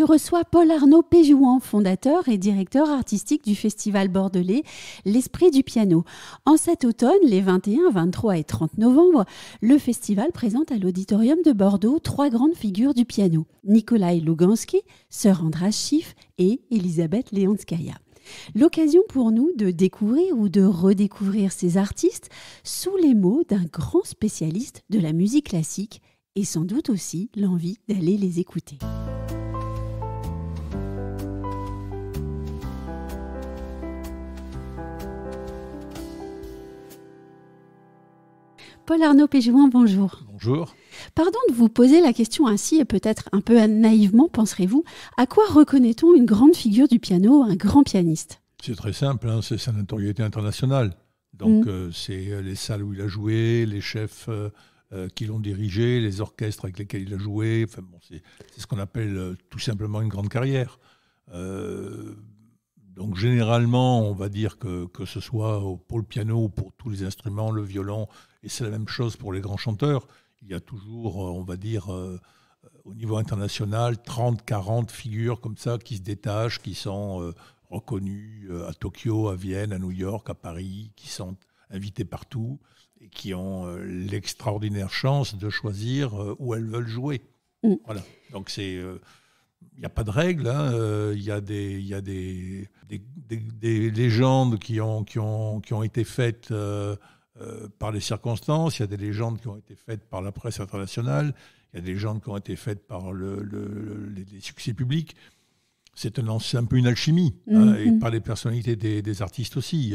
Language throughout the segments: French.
je reçois Paul Arnaud Péjouan, fondateur et directeur artistique du festival bordelais L'Esprit du Piano. En cet automne, les 21, 23 et 30 novembre, le festival présente à l'Auditorium de Bordeaux trois grandes figures du piano Nikolai Lugansky, Sœur Andras Schiff et Elisabeth Leonskaya. L'occasion pour nous de découvrir ou de redécouvrir ces artistes sous les mots d'un grand spécialiste de la musique classique et sans doute aussi l'envie d'aller les écouter. Paul Arnaud Péjouin, bonjour. Bonjour. Pardon de vous poser la question ainsi et peut-être un peu naïvement, penserez-vous, à quoi reconnaît-on une grande figure du piano, un grand pianiste C'est très simple, hein, c'est sa notoriété internationale. Donc mm. euh, c'est euh, les salles où il a joué, les chefs euh, qui l'ont dirigé, les orchestres avec lesquels il a joué. Enfin, c'est ce qu'on appelle tout simplement une grande carrière donc généralement, on va dire que, que ce soit pour le piano, pour tous les instruments, le violon, et c'est la même chose pour les grands chanteurs, il y a toujours, euh, on va dire, euh, au niveau international, 30, 40 figures comme ça qui se détachent, qui sont euh, reconnues à Tokyo, à Vienne, à New York, à Paris, qui sont invitées partout et qui ont l'extraordinaire chance de choisir où elles veulent jouer. Mm. Voilà. Donc c'est il n'y a pas de règles. Hein, euh, il y a des, y a des, des, légendes qui ont, qui ont, qui ont été faites euh, euh, par les circonstances. Il y a des légendes qui ont été faites par la presse internationale. Il y a des légendes qui ont été faites par le, les, succès publics. C'est un, un, peu une alchimie, hein, mm-hmm. et par les personnalités des, artistes aussi.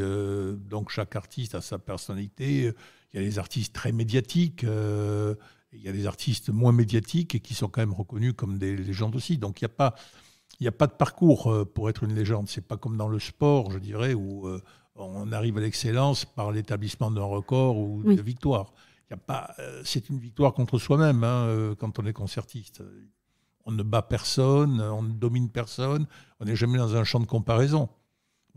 donc chaque artiste a sa personnalité. Il y a des artistes très médiatiques il y a des artistes moins médiatiques et qui sont quand même reconnus comme des légendes aussi. Donc il n'y a pas il a pas de parcours euh, pour être une légende. C'est pas comme dans le sport, je dirais, où euh, on arrive à l'excellence par l'établissement d'un record ou de victoire. y a pas, euh, c'est une victoire contre soi-même hein, quand on est concertiste. On ne bat personne, on ne domine personne, on n'est jamais dans un champ de comparaison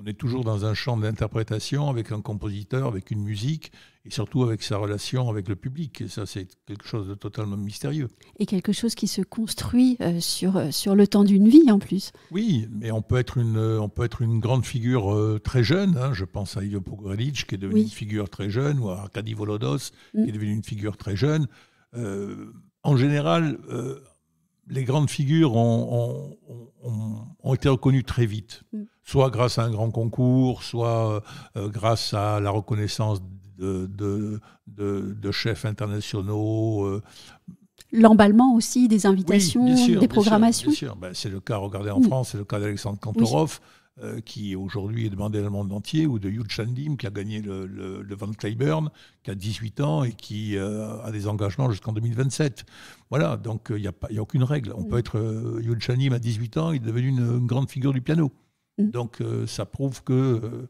on est toujours dans un champ d'interprétation avec un compositeur, avec une musique et surtout avec sa relation avec le public. Et ça, c'est quelque chose de totalement mystérieux. Et quelque chose qui se construit euh, sur, euh, sur le temps d'une vie en plus. Oui, mais on peut être une, euh, on peut être une grande figure très jeune. Hein. Je pense à Ivo qui est devenu une figure très jeune ou à Arkady Volodos qui est mm. devenu une figure très jeune. en général, les grandes figures ont, été reconnues très vite. Mm soit grâce à un grand concours, soit euh, euh, grâce à la reconnaissance de, chefs internationaux. Euh. L'emballement aussi des invitations, des programmations. Ben, c'est le cas, regardez en France, c'est le cas d'Alexandre Kantorov, qui aujourd'hui est demandé dans le monde entier, ou de Hugh Chandim, qui a gagné le, Van Cliburn, qui a 18 ans et qui a des engagements jusqu'en 2027. Voilà, donc il n'y a, aucune règle. On peut être Hugh Chandim à 18 ans, il est devenu une grande figure du piano. Mm. Donc euh, ça prouve que euh,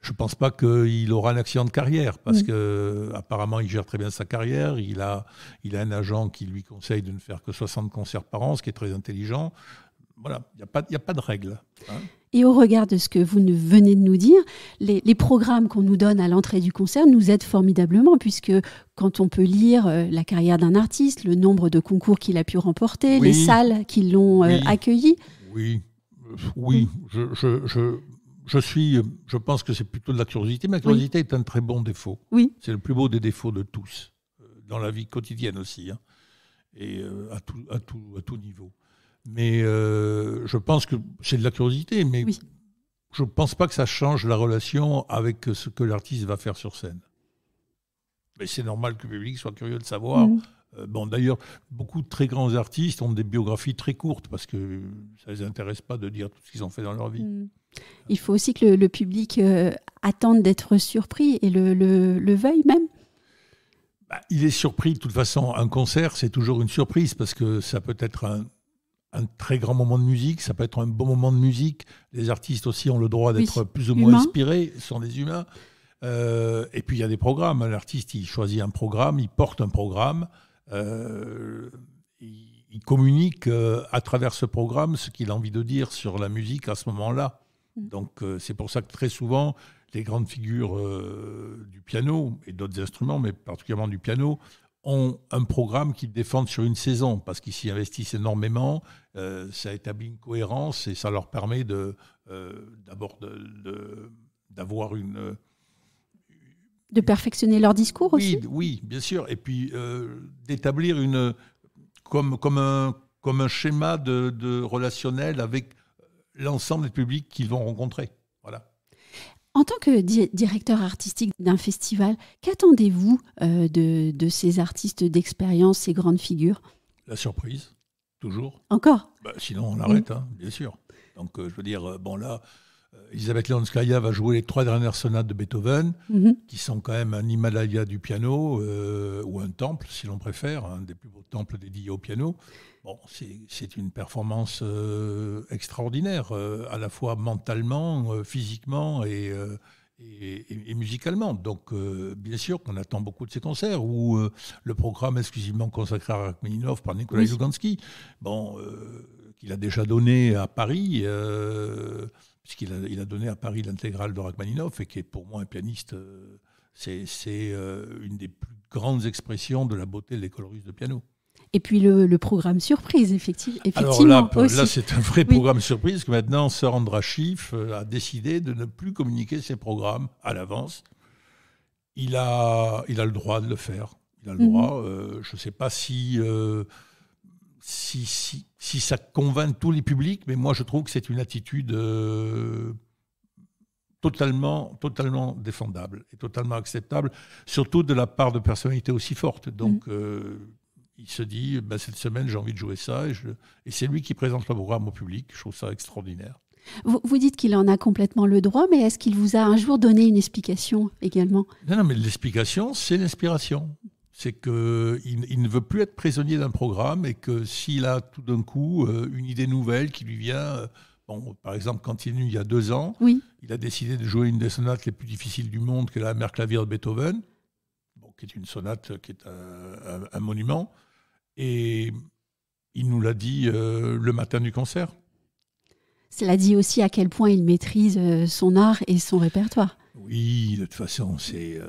je ne pense pas qu'il aura un accident de carrière, parce qu'apparemment, que euh, apparemment il gère très bien sa carrière, il a, il a un agent qui lui conseille de ne faire que 60 concerts par an, ce qui est très intelligent. Voilà, il n'y a, pas, a pas de règle. Hein. Et au regard de ce que vous venez de nous dire, les, programmes qu'on nous donne à l'entrée du concert nous aident formidablement, puisque quand on peut lire la carrière d'un artiste, le nombre de concours qu'il a pu remporter, les salles qui l'ont oui. accueilli. Oui, oui, je, je, je, je, suis, je pense que c'est plutôt de la curiosité, mais la curiosité est un très bon défaut. Oui. C'est le plus beau des défauts de tous, euh, dans la vie quotidienne aussi, hein, et euh, à, tout, niveau. Mais euh, je pense que c'est de la curiosité, mais je ne pense pas que ça change la relation avec ce que l'artiste va faire sur scène. Mais c'est normal que le public soit curieux de savoir. Mm. Euh, bon, d'ailleurs, beaucoup de très grands artistes ont des biographies très courtes parce que ça ne les intéresse pas de dire tout ce qu'ils ont fait dans leur vie. Hmm. Il faut aussi que le, public euh, attende d'être surpris et le, le, veuille même. Bah, il est surpris, de toute façon, un concert, c'est toujours une surprise parce que ça peut être un, très grand moment de musique, ça peut être un bon moment de musique. Les artistes aussi ont le droit d'être plus ou moins inspirés, ce sont des humains. Euh, et puis il y a des programmes. L'artiste, il choisit un programme, il porte un programme. Euh, il communique euh, à travers ce programme ce qu'il a envie de dire sur la musique à ce moment-là. Mm. Donc euh, c'est pour ça que très souvent, les grandes figures du piano et d'autres instruments, mais particulièrement du piano, ont un programme qu'ils défendent sur une saison, parce qu'ils s'y investissent énormément, ça établit une cohérence et ça leur permet de, d'abord d'avoir une, de perfectionner leur discours aussi Oui, bien sûr. Et puis euh, d'établir une. Comme, comme, un, comme un schéma de, relationnel avec l'ensemble des publics qu'ils vont rencontrer. Voilà. En tant que directeur artistique d'un festival, qu'attendez-vous euh, de, ces artistes d'expérience, ces grandes figures La surprise, toujours. Encore bah, Sinon, on arrête, hein, bien sûr. Donc, euh, je veux dire, bon, là, euh, Elisabeth Leonskaya va jouer les trois dernières sonates de Beethoven, mhm. qui sont quand même un Himalaya du piano, euh, ou un temple, si l'on préfère, un des plus beaux temples dédiés au piano. Bon, c'est une performance euh, extraordinaire, à la fois mentalement, physiquement et, musicalement. Donc, bien sûr qu'on attend beaucoup de ces concerts, ou le programme exclusivement consacré à Rachmaninov par Nikolai bon, qu'il a déjà donné à Paris puisqu'il a, il a donné à Paris l'intégrale de Rachmaninoff, et qui est pour moi un pianiste, euh, c'est, euh, une des plus grandes expressions de la beauté de l'école de piano. Et puis le, programme surprise, effectivement. Alors là, c'est un vrai programme surprise que maintenant Andra Schiff euh, a décidé de ne plus communiquer ses programmes à l'avance. Il a, il a le droit de le faire. Il a le mhm. droit. je ne sais pas si si, si, ça convainc tous les publics, mais moi je trouve que c'est une attitude euh, totalement, totalement défendable et totalement acceptable, surtout de la part de personnalités aussi fortes. Donc mm. euh, il se dit, bah, cette semaine j'ai envie de jouer ça, et, c'est lui qui présente le programme au public, je trouve ça extraordinaire. Vous, vous dites qu'il en a complètement le droit, mais est-ce qu'il vous a un jour donné une explication également Non, non, mais l'explication, c'est l'inspiration c'est qu'il il ne veut plus être prisonnier d'un programme et que s'il a tout d'un coup euh, une idée nouvelle qui lui vient, euh, bon, par exemple quand il est venu il y a deux ans, oui. il a décidé de jouer une des sonates les plus difficiles du monde, que la Mère Clavier de Beethoven, qui est une sonate qui est un, monument, et il nous l'a dit euh, le matin du concert. Cela dit aussi à quel point il maîtrise son art et son répertoire. Oui, de toute façon, c'est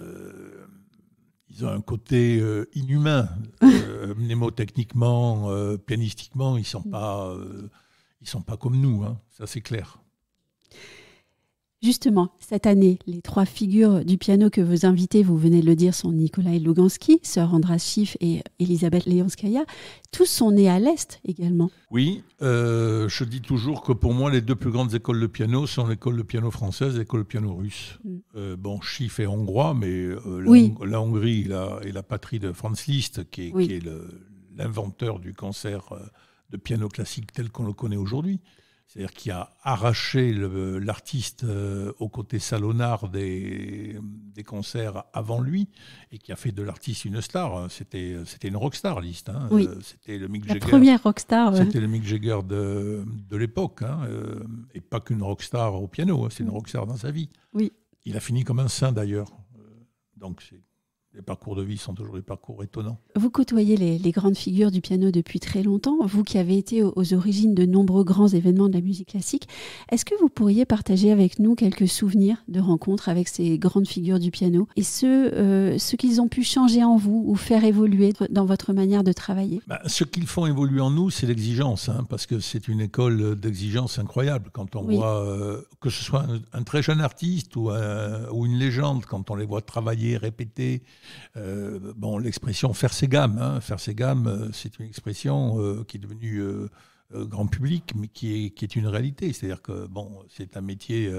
ils ont un côté euh, inhumain, euh, mnémotechniquement, euh, pianistiquement, ils sont mm. pas, sont pas comme nous, hein. ça c'est clair. Justement, cette année, les trois figures du piano que vous invitez, vous venez de le dire, sont Nicolas Lugansky, sœur Andras Schiff et Elisabeth Leonskaya. Tous sont nés à l'Est également. Oui, euh, je dis toujours que pour moi, les deux plus grandes écoles de piano sont l'école de piano française et l'école de piano russe. Mm. Euh, bon, Schiff est hongrois, mais euh, la, Hongrie est la patrie de Franz Liszt, qui est l'inventeur du concert de piano classique tel qu'on le connaît aujourd'hui c'est-à-dire qui a arraché l'artiste euh, au côté salonard des, concerts avant lui et qui a fait de l'artiste une star. C'était une rockstar, liste. Hein. Oui. Euh, c'était le Mick La Jagger. première rockstar. C'était le Mick Jagger de, de l'époque. Hein, euh, et pas qu'une rockstar au piano, hein. c'est une rockstar dans sa vie. Oui. Il a fini comme un saint d'ailleurs. Donc c'est les parcours de vie sont toujours des parcours étonnants. Vous côtoyez les, grandes figures du piano depuis très longtemps, vous qui avez été aux, origines de nombreux grands événements de la musique classique. Est-ce que vous pourriez partager avec nous quelques souvenirs de rencontres avec ces grandes figures du piano et ce, euh, qu'ils ont pu changer en vous ou faire évoluer dans votre manière de travailler ben, Ce qu'ils font évoluer en nous, c'est l'exigence, hein, parce que c'est une école d'exigence incroyable. Quand on voit, euh, que ce soit un, très jeune artiste euh, ou une légende, quand on les voit travailler, répéter, euh, bon, l'expression faire ses gammes, hein. faire ses gammes, euh, c'est une expression euh, qui est devenue grand public, mais qui est, une réalité. C'est-à-dire que bon, c'est un métier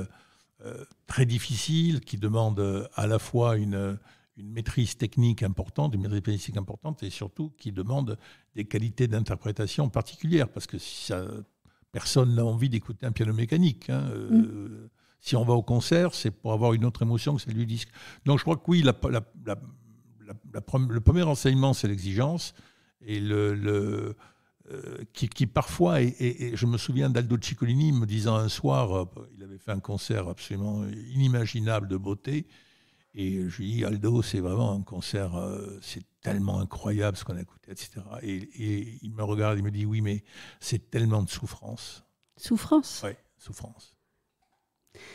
très difficile qui demande à la fois une, maîtrise technique importante, une maîtrise pianistique importante, et surtout qui demande des qualités d'interprétation particulières, parce que personne n'a envie d'écouter un piano mécanique. Hein, mmh. Si on va au concert, c'est pour avoir une autre émotion que celle du disque. Donc je crois que oui, le premier enseignement, c'est l'exigence. Et le, euh, qui, parfois, et, je me souviens d'Aldo Ciccolini me disant un soir, euh, il avait fait un concert absolument inimaginable de beauté, et je lui dis, Aldo, c'est vraiment un concert, euh, c'est tellement incroyable ce qu'on a écouté, etc. Et, et, il me regarde, il me dit, oui, mais c'est tellement de souffrance. Souffrance Oui, souffrance.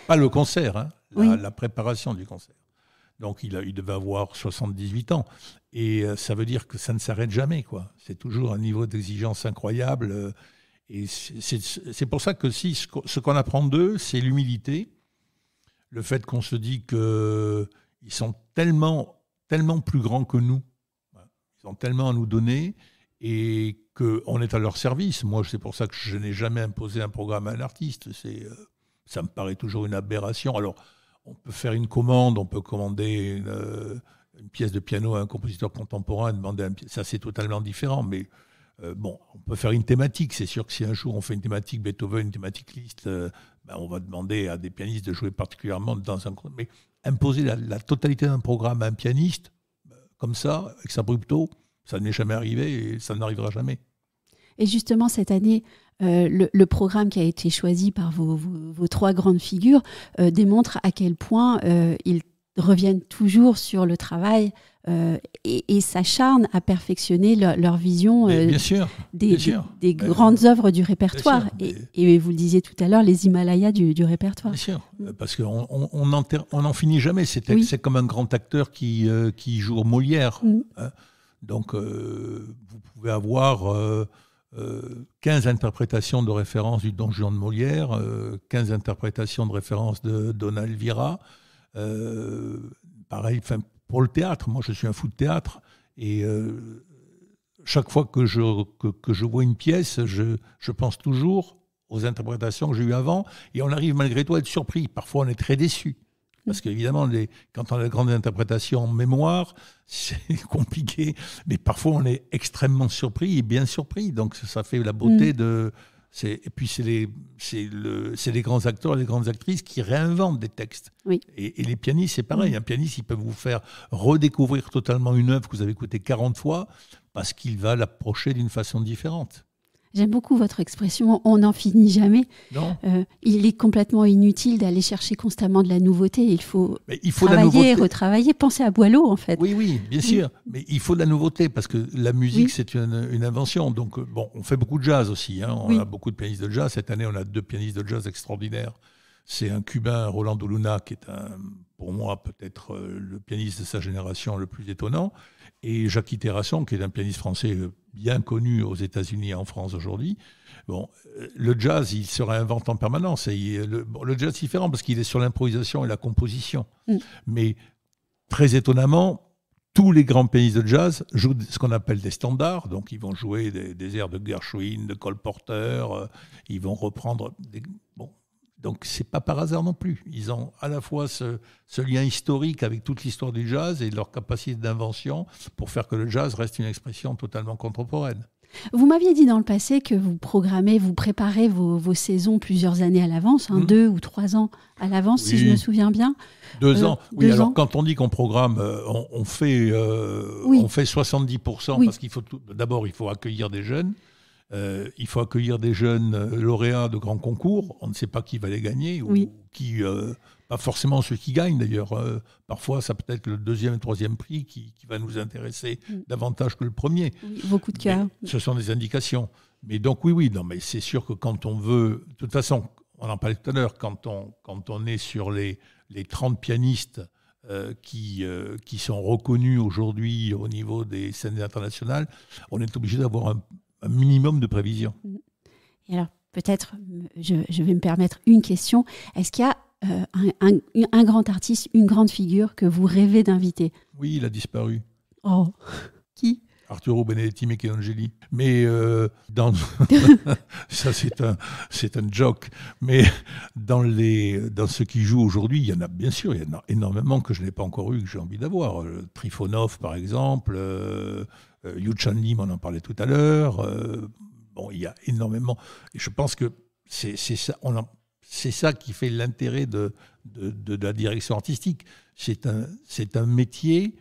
Pas le concert, hein. la, préparation du concert. Donc il, a, devait avoir 78 ans. Et euh, ça veut dire que ça ne s'arrête jamais. quoi. C'est toujours un niveau d'exigence incroyable. Euh, et c'est pour ça que si ce qu'on apprend d'eux, c'est l'humilité, le fait qu'on se dit qu'ils sont tellement, tellement plus grands que nous, ils ont tellement à nous donner et qu'on est à leur service. Moi, c'est pour ça que je n'ai jamais imposé un programme à un artiste. C'est euh, ça me paraît toujours une aberration. Alors, on peut faire une commande, on peut commander une, euh, pièce de piano à un compositeur contemporain, demander un, ça c'est totalement différent, mais euh, bon, on peut faire une thématique. C'est sûr que si un jour on fait une thématique Beethoven, une thématique Liszt, euh, ben, on va demander à des pianistes de jouer particulièrement dans un. Mais imposer la, totalité d'un programme à un pianiste, comme ça, avec sa abrupto, ça n'est jamais arrivé et ça n'arrivera jamais. Et justement, cette année, euh, le, programme qui a été choisi par vos, trois grandes figures euh, démontre à quel point euh, ils reviennent toujours sur le travail et, s'acharnent à perfectionner leur, vision des, des, grandes œuvres du répertoire. et, vous le disiez tout à l'heure, les Himalayas du, répertoire. Bien sûr, mm. parce qu'on n'en on, finit jamais. C'est comme un grand acteur qui, qui joue Molière. Mm. Hein. Donc, vous pouvez avoir 15 euh, interprétations de référence du Don Juan de Molière, 15 euh, interprétations de référence de Don Elvira. Euh, pareil, pour le théâtre, moi je suis un fou de théâtre. Et chaque fois que je, je vois une pièce, je, je pense toujours aux interprétations que j'ai eues avant, et on arrive malgré tout à être surpris. Parfois, on est très déçu. Parce qu'évidemment, quand on a de grandes interprétations en mémoire, c'est compliqué. Mais parfois, on est extrêmement surpris et bien surpris. Donc, ça fait la beauté mm. de. Et puis, c'est les, le, les grands acteurs et les grandes actrices qui réinventent des textes. Et, les pianistes, c'est pareil. Mm. Un pianiste, il peut vous faire redécouvrir totalement une œuvre que vous avez écoutée 40 fois parce qu'il va l'approcher d'une façon différente. J'aime beaucoup votre expression on n'en finit jamais. Euh, il est complètement inutile d'aller chercher constamment de la nouveauté. Il faut, il faut travailler, retravailler. penser à Boileau, en fait. Oui, oui, bien sûr. Mais il faut de la nouveauté parce que la musique, c'est une, invention. Donc, euh, bon, on fait beaucoup de jazz aussi. Hein. On a beaucoup de pianistes de jazz. Cette année, on a deux pianistes de jazz extraordinaires. C'est un Cubain, Roland Luna, qui est un, pour moi peut-être euh, le pianiste de sa génération le plus étonnant. Et Jacques Terrasson, qui est un pianiste français euh, bien connu aux États-Unis et en France aujourd'hui, bon, euh, le jazz, il se réinvente en permanence. Et le, jazz, est différent parce qu'il est sur l'improvisation et la composition. Mm. Mais très étonnamment, tous les grands pianistes de jazz jouent ce qu'on appelle des standards. Donc, ils vont jouer des, airs de Gershwin, de Cole Porter. Euh, ils vont reprendre bon, donc c'est pas par hasard non plus. Ils ont à la fois ce, lien historique avec toute l'histoire du jazz et leur capacité d'invention pour faire que le jazz reste une expression totalement contemporaine. Vous m'aviez dit dans le passé que vous programmez, vous préparez vos, saisons plusieurs années à l'avance, hein, hmm. deux ou trois ans à l'avance, si je me souviens bien. Deux euh, ans. Oui, alors quand on dit qu'on programme, euh, on, fait, euh, on fait 70%, parce qu'il faut d'abord, accueillir des jeunes. Euh, il faut accueillir des jeunes euh, lauréats de grands concours. On ne sait pas qui va les gagner ou qui, euh, pas forcément ceux qui gagnent d'ailleurs. parfois, ça peut être le deuxième et troisième prix qui, qui va nous intéresser mm. davantage que le premier. beaucoup de cas. ce sont des indications. Mais donc oui, oui, non, mais c'est sûr que quand on veut, de toute façon, on en parlait tout à l'heure, quand on, quand on est sur les, les 30 pianistes qui, qui sont reconnus aujourd'hui au niveau des scènes internationales, on est obligé d'avoir un, un minimum de prévision. Et alors, peut-être, je, vais me permettre une question. Est-ce qu'il y a euh, un, grand artiste, une grande figure que vous rêvez d'inviter Oui, il a disparu. Oh, qui Arturo Benedetti Michelangeli. Mais euh, dans. ça, c'est un, c'est un joke. Mais dans, les, dans ce qui joue aujourd'hui, il y en a, bien sûr, il y en a énormément que je n'ai pas encore eu, que j'ai envie d'avoir. Euh, Trifonov, par exemple. Euh, Yu Chan Lim, on en parlait tout à l'heure. Euh, bon, il y a énormément. Et je pense que c'est ça, ça qui fait l'intérêt de, de, la direction artistique. C'est un, un métier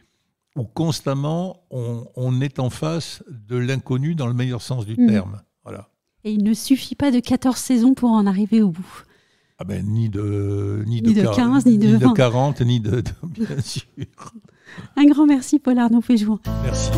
où constamment on, est en face de l'inconnu dans le meilleur sens du mmh. terme. Voilà. Et il ne suffit pas de 14 saisons pour en arriver au bout. Ah ben, ni de, ni, ni de, 15, ni de, 40, ni de, bien sûr. Un grand merci, Paul Arnaud Merci. Merci.